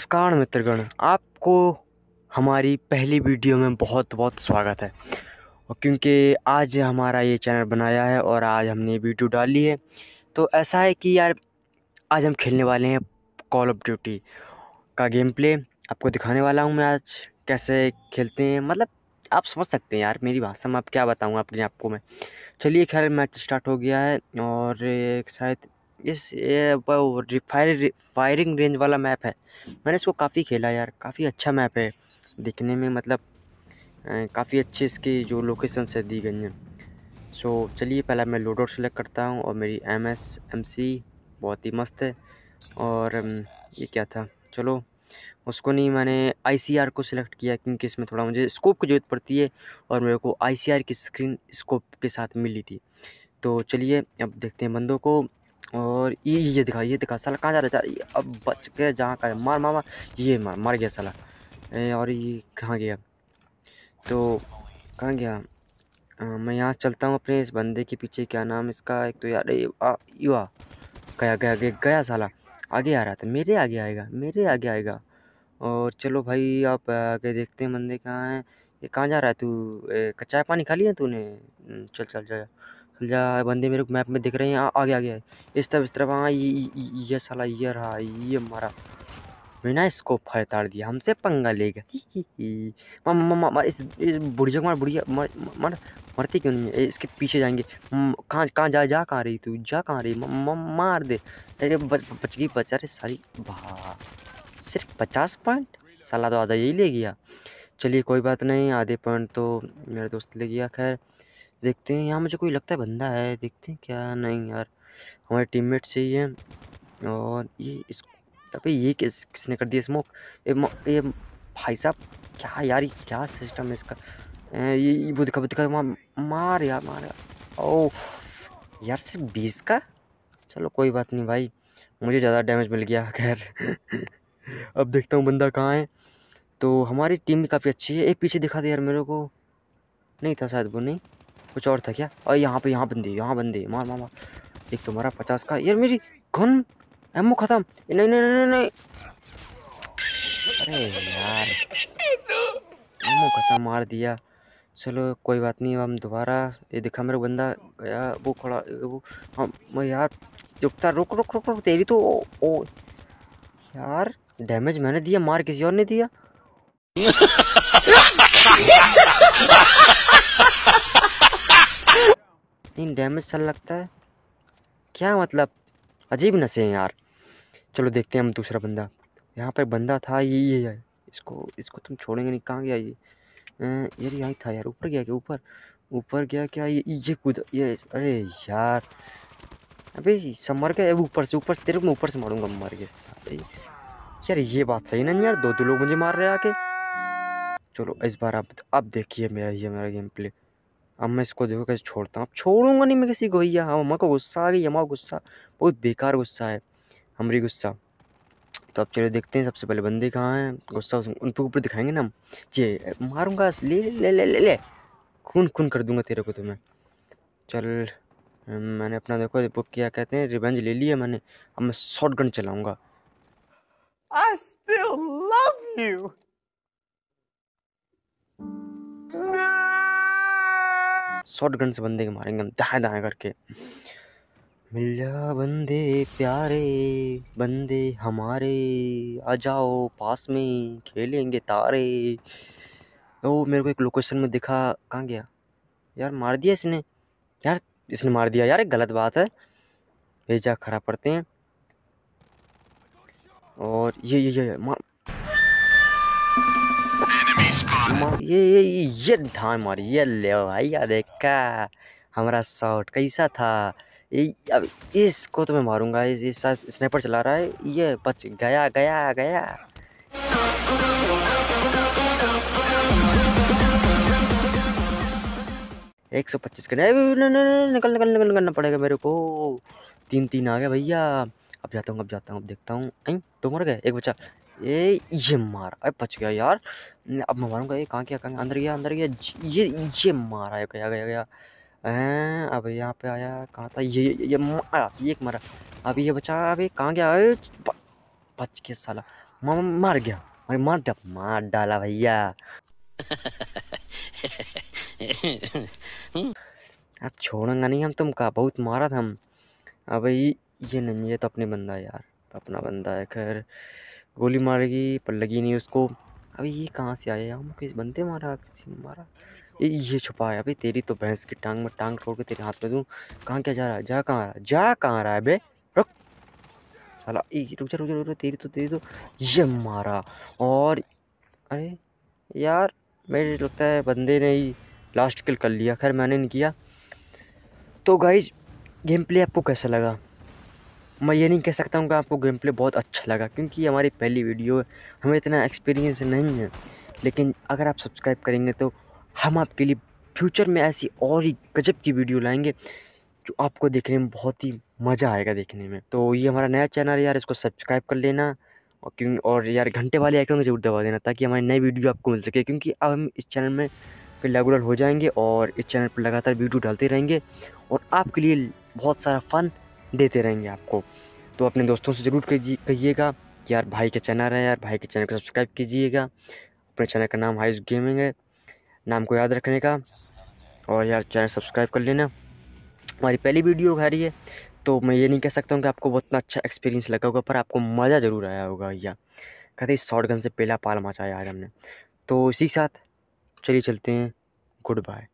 नमस्कार मित्रगण आपको हमारी पहली वीडियो में बहुत बहुत स्वागत है क्योंकि आज हमारा ये चैनल बनाया है और आज हमने वीडियो डाली है तो ऐसा है कि यार आज हम खेलने वाले हैं कॉल ऑफ ड्यूटी का गेम प्ले आपको दिखाने वाला हूँ मैं आज कैसे खेलते हैं मतलब आप समझ सकते हैं यार मेरी भाषा में आप क्या बताऊँगा अपने आपको मैं चलिए खैर मैच स्टार्ट हो गया है और शायद इस ये फायर फायरिंग रेंज वाला मैप है मैंने इसको काफ़ी खेला यार काफ़ी अच्छा मैप है दिखने में मतलब काफ़ी अच्छे इसकी जो लोकेशन से दी गई हैं सो चलिए पहला मैं लोड आउट सेलेक्ट करता हूँ और मेरी एम एस एम सी बहुत ही मस्त है और ये क्या था चलो उसको नहीं मैंने आई को सिलेक्ट किया क्योंकि इसमें थोड़ा मुझे स्कोप की ज़रूरत पड़ती है और मेरे को आई की स्क्रीन स्कोप के साथ मिली थी तो चलिए अब देखते हैं बंदों को और ये ये दिखा ये दिखा साला कहाँ जा रहा है अब बच के जहाँ का मार मार मार ये मार मर गया साला और ये कहाँ गया तो कहाँ गया आ, मैं यहाँ चलता हूँ अपने इस बंदे के पीछे क्या नाम इसका एक तो यार युवा गया गया गया गया साला आगे आ रहा था मेरे आगे आएगा मेरे आगे आएगा और चलो भाई आप आगे देखते हैं बंदे कहाँ हैं ये कहाँ जा रहा है तू कच्चा पानी खा लिया तूने हम्म, चल चल जा या बंदे मेरे को मैप में दिख रहे हैं यहाँ आगे आगे इस तरफ इस तरफ हाँ ये ये साला ये रहा ये मारा मैंने इसको फायर दिया हमसे पंगा लेगा इस, इस बुढ़िया मार बुढ़िया मर मर मरती क्यों नहीं है इसके पीछे जाएंगे कहाँ कहाँ जा जा कहाँ रही तू जा कहाँ रही मार दे अरे बच गई बचा रे सारी भा सिर्फ पचास पॉइंट साला तो आधा यही ले गया चलिए कोई बात नहीं आधे पॉइंट तो मेरे दोस्त ले गया खैर देखते हैं यहाँ मुझे कोई लगता है बंदा है देखते हैं क्या नहीं यार हमारे टीममेट से ही है और ये इस अभी ये किस किसने कर दिया स्मोक ये ये भाई साहब क्या यार ये क्या सिस्टम है इसका ये, वो दिखा दिखा वहाँ मार यार मार यार ओ यार सिर्फ बीस का चलो कोई बात नहीं भाई मुझे ज़्यादा डैमेज मिल गया खैर अब देखता हूँ बंदा कहाँ है तो हमारी टीम भी काफ़ी अच्छी है एक पीछे दिखा दे यार मेरे को नहीं था शायद वो नहीं कुछ और था क्या और यहाँ पे यहाँ बंदे यहाँ बंदे मार मार मार एक तुम्हारा तो पचास का यार मेरी घन एमओ ख़त्म नहीं नहीं नहीं नहीं अरे यार एमओ ख़त्म मार दिया चलो कोई बात नहीं हम दोबारा ये देखा मेरा बंदा गया वो खड़ा वो हम मैं यार रुकता रुक रुक रुक रुक तेरी तो ओ, ओ यार डैमेज मैंने दिया मार किसी और ने दिया डैमेज सा लगता है क्या मतलब अजीब नशे हैं यार चलो देखते हैं हम दूसरा बंदा यहाँ पर बंदा था ये ये यार इसको इसको तुम छोड़ेंगे नहीं कहाँ गया ये यार यही था यार ऊपर गया क्या ऊपर ऊपर गया क्या ये ये कूद ये अरे यार अबे सब मर गए ऊपर से ऊपर से तेरे को मैं ऊपर से मारूंगा मर गए सारे यार ये बात सही ना यार दो दो लोग मुझे मार रहे आके चलो इस बार आप अब देखिए मेरा ये मेरा गेम प्ले अब मैं इसको देखो कैसे छोड़ता हूँ अब छोड़ूंगा नहीं मैं किसी को भैया हाँ अम्मा को गुस्सा आ गई अम्मा गुस्सा बहुत बेकार गुस्सा है हमारी गुस्सा तो अब चलो देखते हैं सबसे पहले बंदे कहाँ हैं गुस्सा उनके ऊपर दिखाएंगे ना हम जे मारूंगा ले ले ले ले ले खून खून कर दूंगा तेरे को तो मैं चल मैंने अपना देखो बुक किया कहते हैं रिवेंज ले लिया मैंने अब मैं शॉर्ट गन चलाऊंगा I still love you. Shotgun से बंदे के मारेंगे हम दहाँ दहाँ करके मिल जा बंदे प्यारे बंदे हमारे आ जाओ पास में खेलेंगे तारे ओ मेरे को एक लोकेशन में दिखा कहाँ गया यार मार दिया इसने यार इसने मार दिया यार एक गलत बात है भेजा खड़ा पड़ते हैं और ये ये ये, ये मार ये ये ये धान मारी ये ले भाई यार देखा हमारा शॉट कैसा था ये अब इसको तो मैं मारूंगा इस, इस साथ स्नेपर चला रहा है ये बच गया गया गया एक सौ पच्चीस का निकल निकल निकल निकलना पड़ेगा मेरे को तीन तीन आ गया भैया अब जाता हूँ अब जाता हूँ अब देखता हूँ आई दो तो मर गए एक बच्चा ये ये मार अरे बच गया यार अब मैं मारूंगा ये कहाँ गया कहाँ अंदर गया अंदर गया ये ये मारा है गया गया गया अब यहाँ पे आया कहाँ था ये ये, मारा ये एक मारा अभी ये बचा अभी कहाँ गया अरे बच के साला मामा मार गया अरे मार डा मार डाला भैया अब छोड़ेंगे नहीं हम तुम का बहुत मारा था हम अब ये नहीं ये तो अपने बंदा है यार अपना बंदा है खैर गोली मारेगी पर लगी नहीं उसको अभी ये कहाँ से आया हम किस बंदे मारा किसी ने मारा ये ये छुपा है अभी तेरी तो भैंस की टांग में टांग तोड़ के तेरे हाथ में दूँ कहाँ क्या जा रहा है जा कहाँ रहा जा कहाँ रहा है बे रुक साला रुक जा रुक जा रुक जा तेरी तो तेरी तो ये मारा और अरे यार मेरे लगता है बंदे ने ही लास्ट किल कर लिया खैर मैंने नहीं किया तो गाइज गेम प्ले आपको कैसा लगा मैं ये नहीं कह सकता हूँ कि आपको गेम प्ले बहुत अच्छा लगा क्योंकि ये हमारी पहली वीडियो है हमें इतना एक्सपीरियंस नहीं है लेकिन अगर आप सब्सक्राइब करेंगे तो हम आपके लिए फ्यूचर में ऐसी और ही गजब की वीडियो लाएंगे जो आपको देखने में बहुत ही मज़ा आएगा देखने में तो ये हमारा नया चैनल है यार इसको सब्सक्राइब कर लेना और क्यों और यार घंटे वाले आइकन को जरूर दबा देना ताकि हमारी नई वीडियो आपको मिल सके क्योंकि अब हम इस चैनल में फिर रेगुलर हो जाएंगे और इस चैनल पर लगातार वीडियो डालते रहेंगे और आपके लिए बहुत सारा फ़न देते रहेंगे आपको तो अपने दोस्तों से ज़रूर कहिएगा कि यार भाई का चैनल है यार भाई के चैनल को सब्सक्राइब कीजिएगा अपने चैनल का नाम हाइस गेमिंग है नाम को याद रखने का और यार चैनल सब्सक्राइब कर लेना हमारी पहली वीडियो आ रही है तो मैं ये नहीं कह सकता हूँ कि आपको बहुत अच्छा एक्सपीरियंस लगा होगा पर आपको मज़ा ज़रूर आया होगा भैया कहते शॉर्ट गन से पहला पाल मचाया आज हमने तो इसी के साथ चलिए चलते हैं गुड बाय